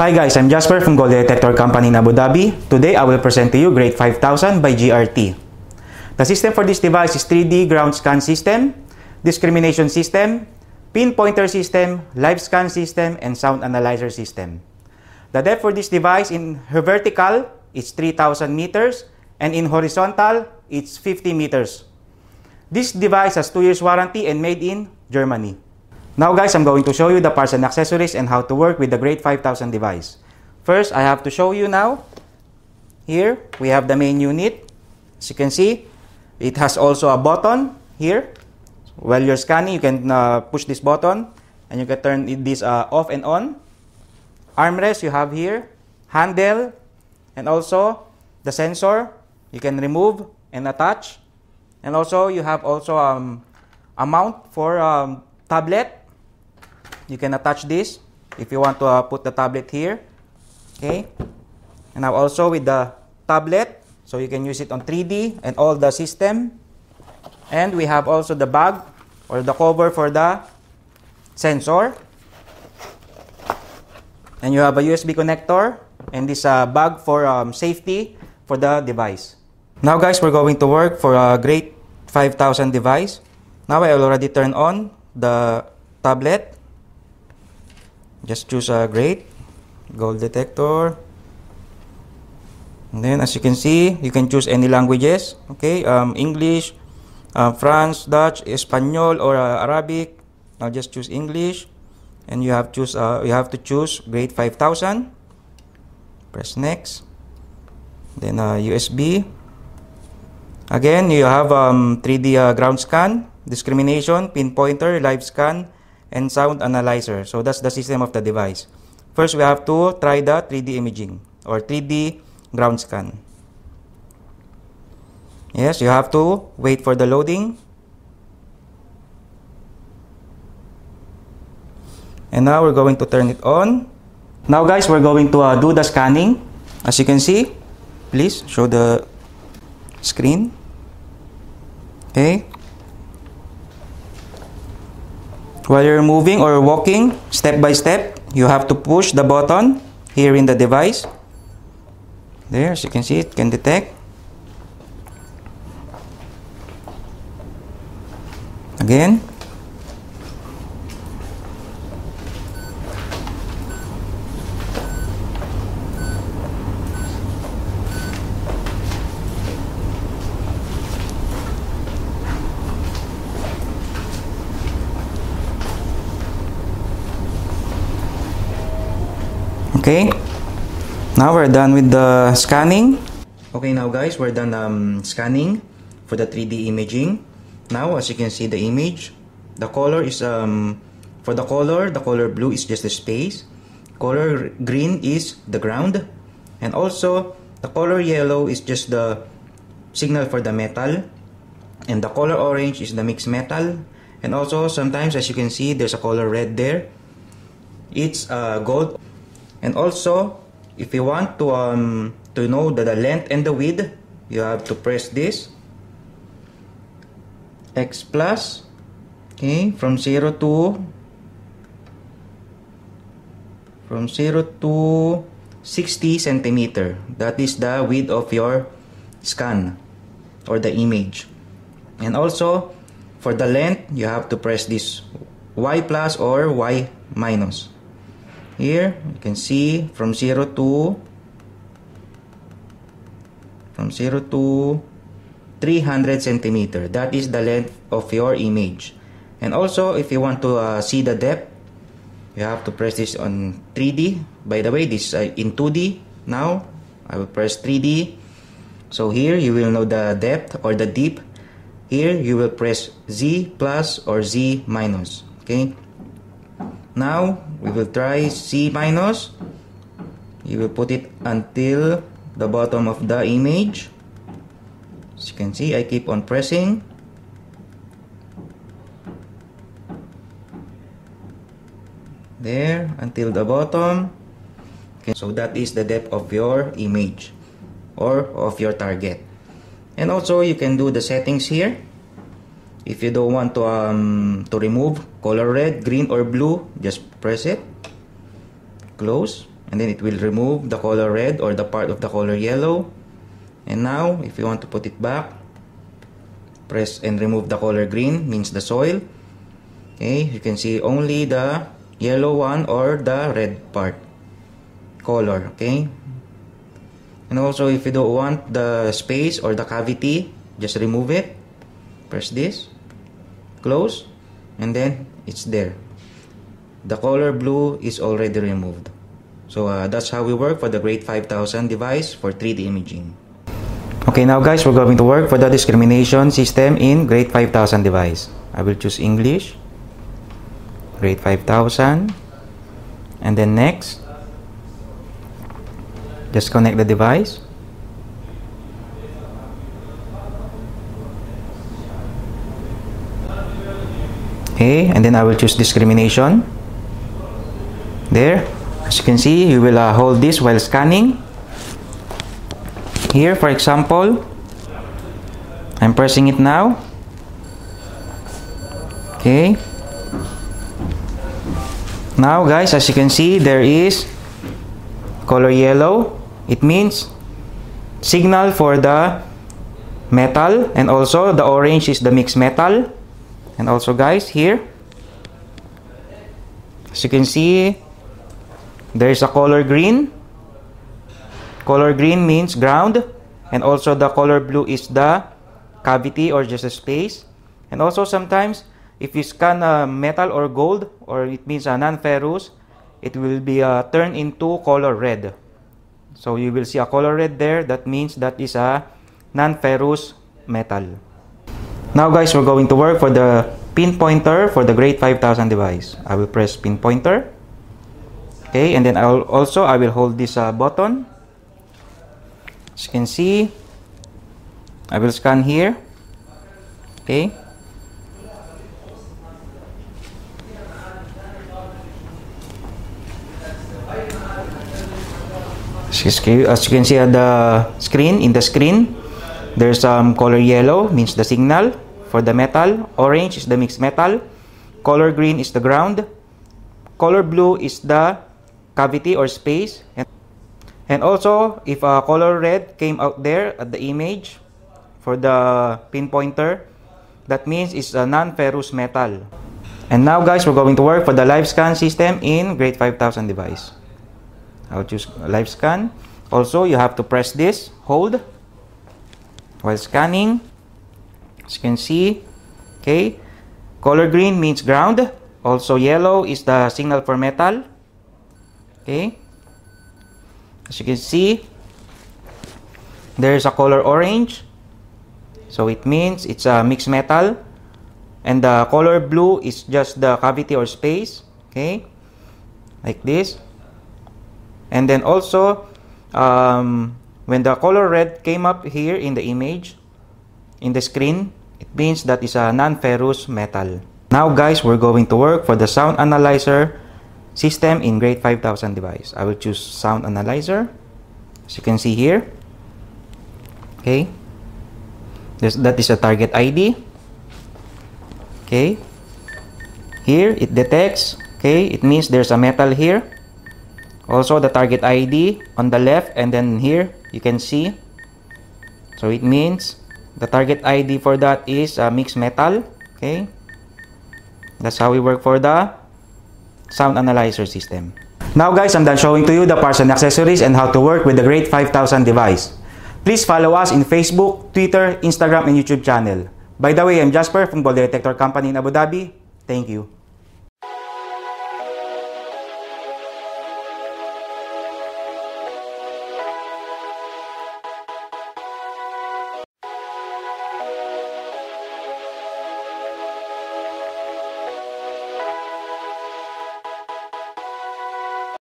Hi guys, I'm Jasper from Gold Detector Company in Abu Dhabi. Today, I will present to you Grade 5000 by GRT. The system for this device is 3D ground scan system, discrimination system, pinpointer system, live scan system, and sound analyzer system. The depth for this device in vertical is 3,000 meters and in horizontal it's 50 meters. This device has 2 years warranty and made in Germany. Now guys, I'm going to show you the parts and accessories and how to work with the Great 5000 device. First, I have to show you now. Here, we have the main unit. As you can see, it has also a button here. While you're scanning, you can uh, push this button and you can turn this uh, off and on. Armrest you have here, handle, and also the sensor you can remove and attach. And also you have also um, a mount for um, tablet you can attach this if you want to uh, put the tablet here okay and now also with the tablet so you can use it on 3d and all the system and we have also the bag or the cover for the sensor and you have a usb connector and this uh, bag for um, safety for the device now guys we're going to work for a great 5000 device now i already turn on the tablet just choose a grade gold detector and then as you can see you can choose any languages okay um, English uh, French Dutch Espanol or uh, Arabic I'll just choose English and you have choose uh, you have to choose grade 5000 press next then uh, USB again you have um, 3D uh, ground scan discrimination pinpointer live scan and sound analyzer. So that's the system of the device. First, we have to try the 3D imaging or 3D ground scan. Yes, you have to wait for the loading. And now we're going to turn it on. Now guys, we're going to uh, do the scanning. As you can see, please show the screen. Okay, While you're moving or walking, step by step, you have to push the button here in the device. There, as you can see, it can detect. Again. okay now we're done with the scanning okay now guys we're done um, scanning for the 3d imaging now as you can see the image the color is um for the color the color blue is just the space color green is the ground and also the color yellow is just the signal for the metal and the color orange is the mixed metal and also sometimes as you can see there's a color red there it's uh, gold and also if you want to um, to know the, the length and the width you have to press this x plus okay from 0 to from 0 to 60 centimeter that is the width of your scan or the image and also for the length you have to press this y plus or y minus here you can see from 0 to from 0 to 300 centimeter that is the length of your image and also if you want to uh, see the depth you have to press this on 3d by the way this uh, in 2d now I will press 3d so here you will know the depth or the deep here you will press Z plus or Z minus okay now we will try C minus. You will put it until the bottom of the image. As you can see, I keep on pressing. There, until the bottom. Okay, so that is the depth of your image or of your target. And also, you can do the settings here. If you don't want to um, to remove color red, green, or blue, just press it. Close. And then it will remove the color red or the part of the color yellow. And now, if you want to put it back, press and remove the color green, means the soil. Okay, you can see only the yellow one or the red part color okay and also if you don't want the space or the cavity just remove it press this close and then it's there the color blue is already removed so uh, that's how we work for the grade 5000 device for 3d imaging okay now guys we're going to work for the discrimination system in grade 5000 device i will choose english grade 5000 and then next just connect the device okay and then I will choose discrimination there as you can see you will uh, hold this while scanning here for example I'm pressing it now okay now guys as you can see there is color yellow it means signal for the metal and also the orange is the mixed metal and also guys here as you can see there's a color green color green means ground and also the color blue is the cavity or just a space and also sometimes if you scan a uh, metal or gold or it means a non-ferrous it will be uh, turned into color red so you will see a color red there that means that is a non-ferrous metal now guys, we're going to work for the pin pointer for the grade 5000 device. I will press pin pointer. Okay, and then I'll also I will hold this uh, button. As you can see, I will scan here. Okay. As you can see at the screen, in the screen, there's um, color yellow means the signal for the metal. Orange is the mixed metal. Color green is the ground. Color blue is the cavity or space. And, and also, if a uh, color red came out there at the image for the pinpointer, that means it's a non-ferrous metal. And now guys, we're going to work for the live scan system in grade 5000 device. I'll choose live scan. Also, you have to press this, hold, while scanning, as you can see, okay, color green means ground. Also yellow is the signal for metal. Okay. As you can see, there is a color orange. So it means it's a mixed metal. And the color blue is just the cavity or space. Okay. Like this. And then also, um, when the color red came up here in the image, in the screen, it means that is a non-ferrous metal. Now guys, we're going to work for the sound analyzer system in grade 5000 device. I will choose sound analyzer. As you can see here. Okay. This, that is a target ID. Okay. Here, it detects. Okay, it means there's a metal here. Also, the target ID on the left and then here, you can see so it means the target id for that is uh, mixed metal okay that's how we work for the sound analyzer system now guys i'm done showing to you the parts and accessories and how to work with the great 5000 device please follow us in facebook twitter instagram and youtube channel by the way i'm jasper from gold detector company in abu dhabi thank you